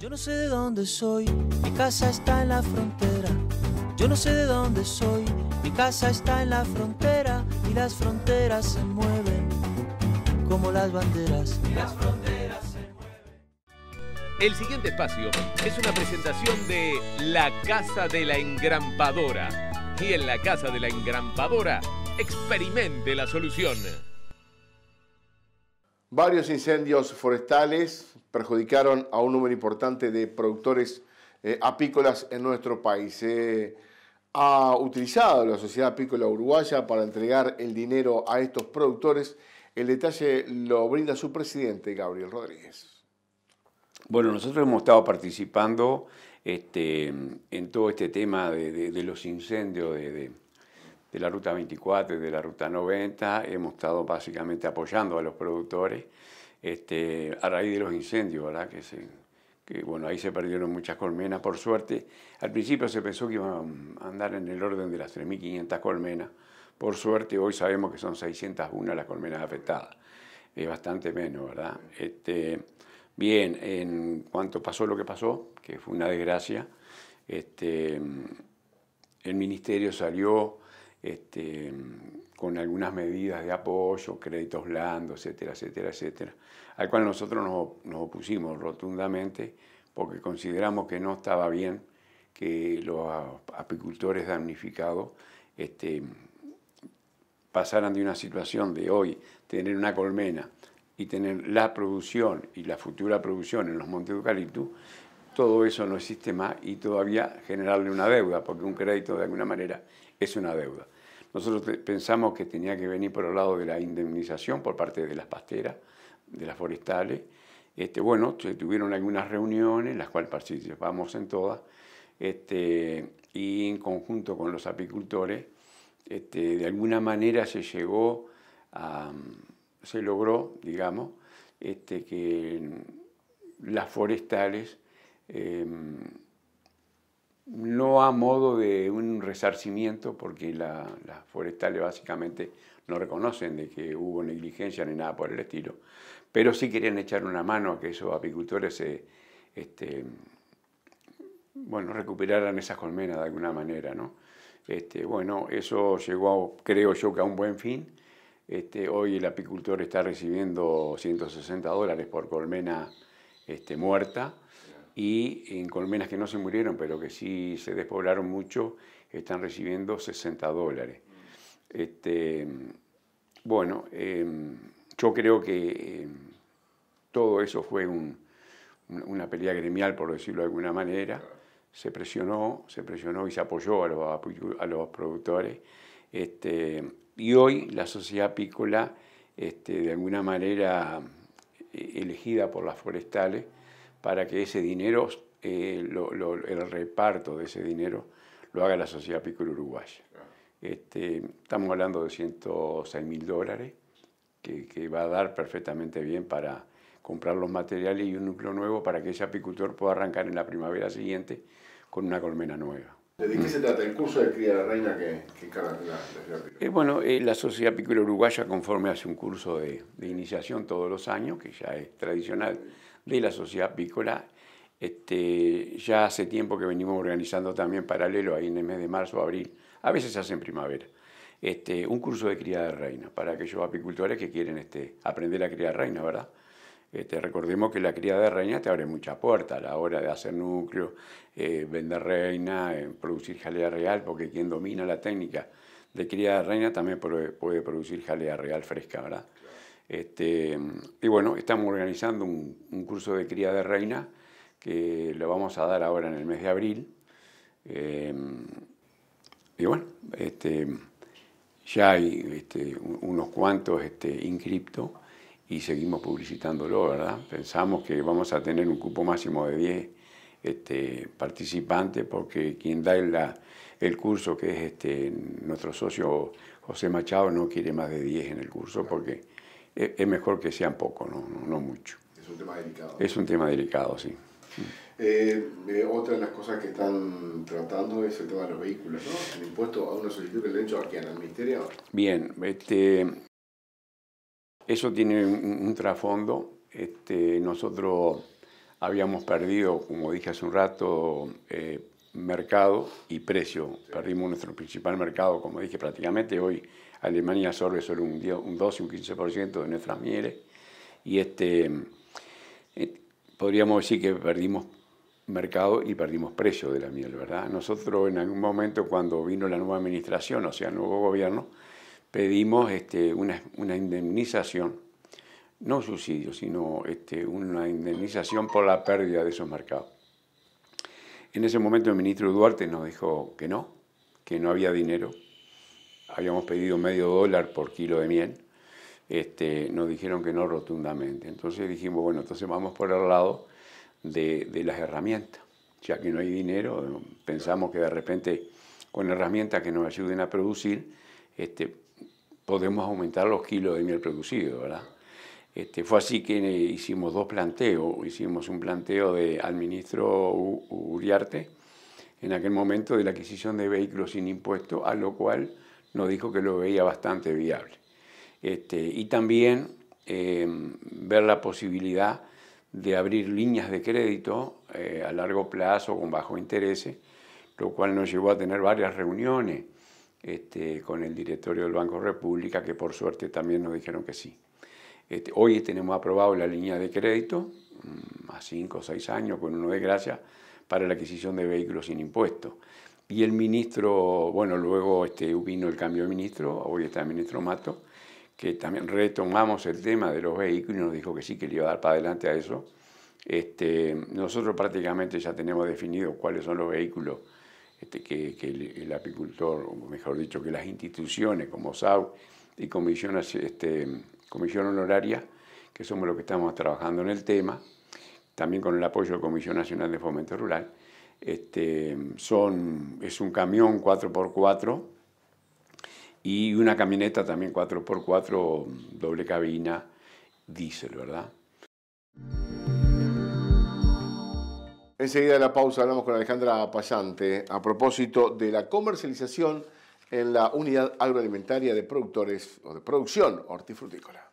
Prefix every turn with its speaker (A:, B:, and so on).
A: Yo no sé de dónde soy, mi casa está en la frontera. Yo no sé de dónde soy, mi casa está en la
B: frontera y las fronteras se mueven como las banderas. Y las
A: fronteras se
B: mueven. El siguiente espacio es una presentación de La Casa de la Engrampadora. Y en la Casa de la Engrampadora, experimente la solución.
A: Varios incendios forestales perjudicaron a un número importante de productores eh, apícolas en nuestro país. Eh, ha utilizado la Sociedad Apícola Uruguaya para entregar el dinero a estos productores. El detalle lo brinda su presidente, Gabriel Rodríguez.
B: Bueno, nosotros hemos estado participando este, en todo este tema de, los incendios de de la Ruta 24 de la Ruta 90, hemos estado básicamente apoyando a los productores este, a raíz de los incendios, ¿verdad? Que, bueno, ahí se perdieron muchas colmenas, por suerte. Al principio se pensó que iban a andar en el orden de las 3.500 colmenas, por suerte hoy sabemos que son 601 las colmenas afectadas, es bastante menos, ¿verdad? Este, bien, en cuanto pasó lo que pasó, que fue una desgracia, este, el ministerio salió este, con algunas medidas de apoyo, créditos blandos, etcétera, etcétera, etcétera, al cual nosotros nos, opusimos rotundamente porque consideramos que no estaba bien que los apicultores damnificados este, pasaran de una situación de hoy, tener una colmena y tener la producción y la futura producción en los montes de eucalipto, todo eso no existe más y todavía generarle una deuda, porque un crédito de alguna manera es una deuda. Nosotros pensamos que tenía que venir por el lado de la indemnización por parte de las pasteras, de las forestales. Este, bueno, se tuvieron algunas reuniones, las cuales participamos en todas, este, y en conjunto con los apicultores, este, de alguna manera se llegó se logró, digamos, que las forestales em, no a modo de un resarcimiento, porque las forestales básicamente no reconocen de que hubo negligencia ni nada por el estilo, pero sí querían echar una mano a que esos apicultores este, bueno, recuperaran esas colmenas de alguna manera, ¿no? Este, bueno, eso llegó, creo yo, que a un buen fin. Este, hoy el apicultor está recibiendo 160 dólares por colmena este, muerta y en colmenas que no se murieron, pero que sí se despoblaron mucho, están recibiendo 60 dólares. Este, bueno, em, yo creo que em, todo eso fue una pelea gremial, por decirlo de alguna manera. Se presionó, se presionó y se apoyó a los, a los productores. Este, y hoy la sociedad apícola, este, de alguna manera eh, elegida por las forestales, para que ese dinero, eh, el reparto de ese dinero, lo haga la Sociedad Pícola Uruguaya. Este, estamos hablando de 106 mil dólares, que, va a dar perfectamente bien para comprar los materiales y un núcleo nuevo para que ese apicultor pueda arrancar en la primavera siguiente con una colmena nueva.
A: ¿De qué se trata el curso de Cría de la Reina que, que la, Sociedad
B: eh, bueno, eh, la Sociedad Pícola Uruguaya conforme hace un curso de, iniciación todos los años, que ya es tradicional de la sociedad apícola. Este, ya hace tiempo que venimos organizando también paralelo, ahí en el mes de marzo, abril, a veces se hace en primavera, este, un curso de cría de reina para aquellos apicultores que quieren este, aprender a criar reina, ¿verdad? Este, recordemos que la cría de reina te abre muchas puertas a la hora de hacer núcleo, eh, vender reina, eh, producir jalea real, porque quien domina la técnica de cría de reina también puede producir jalea real fresca, ¿verdad? Este, y bueno, estamos organizando un, curso de cría de reina que lo vamos a dar ahora en el mes de abril. Em, y bueno, este, ya hay este, unos cuantos este, inscriptos y seguimos publicitándolo, ¿verdad? Pensamos que vamos a tener un cupo máximo de 10 participantes porque quien da el, curso, que es nuestro socio José Machado, no quiere más de 10 en el curso porque e, es mejor que sean poco no, no, mucho.
A: Es un tema delicado. Es un tema delicado, sí. Eh, eh, otra de las cosas que están tratando es el tema de los vehículos, ¿no? El impuesto a una solicitud que le han hecho aquí el Ministerio.
B: Bien, este, eso tiene un, trasfondo. Este, nosotros habíamos perdido, como dije hace un rato, eh, mercado y precio. Perdimos nuestro principal mercado, como dije, prácticamente hoy Alemania absorbe solo un, un 12, un 15% de nuestras mieles. Y este, eh, podríamos decir que perdimos mercado y perdimos precio de la miel, ¿verdad? Nosotros en algún momento cuando vino la nueva administración, o sea, el nuevo gobierno, pedimos este, una, indemnización, no subsidio, sino este, una indemnización por la pérdida de esos mercados. En ese momento el ministro Duarte nos dijo que no, que no había dinero, habíamos pedido medio dólar por kilo de miel, este, nos dijeron que no rotundamente. Entonces dijimos, bueno, entonces vamos por el lado de, de las herramientas. Ya que no hay dinero, pensamos que de repente con herramientas que nos ayuden a producir, este, podemos aumentar los kilos de miel producido, ¿verdad? Este, fue así que hicimos dos planteos. Hicimos un planteo de, al ministro Uriarte en aquel momento de la adquisición de vehículos sin impuesto, a lo cual nos dijo que lo veía bastante viable. Este, y también em, ver la posibilidad de abrir líneas de crédito eh, a largo plazo con bajo interés, lo cual nos llevó a tener varias reuniones este, con el directorio del Banco República, que por suerte también nos dijeron que sí. Este, hoy tenemos aprobado la línea de crédito mm, a cinco o seis años con uno de gracia para la adquisición de vehículos sin impuestos y el ministro, bueno, luego este, vino el cambio de ministro, hoy está el ministro Mato, que también retomamos el tema de los vehículos y nos dijo que sí, que le iba a dar para adelante a eso. Este, nosotros prácticamente ya tenemos definido cuáles son los vehículos este, que, el, apicultor, o mejor dicho, que las instituciones como SAU y Comisión, este, Comisión Honoraria, que somos los que estamos trabajando en el tema, también con el apoyo de la Comisión Nacional de Fomento Rural, este, son, es un camión 4x4 y una camioneta también 4x4 doble cabina diésel, ¿verdad?
A: Enseguida de la pausa hablamos con Alejandra Payante a propósito de la comercialización en la unidad agroalimentaria de productores o de producción hortifrutícola.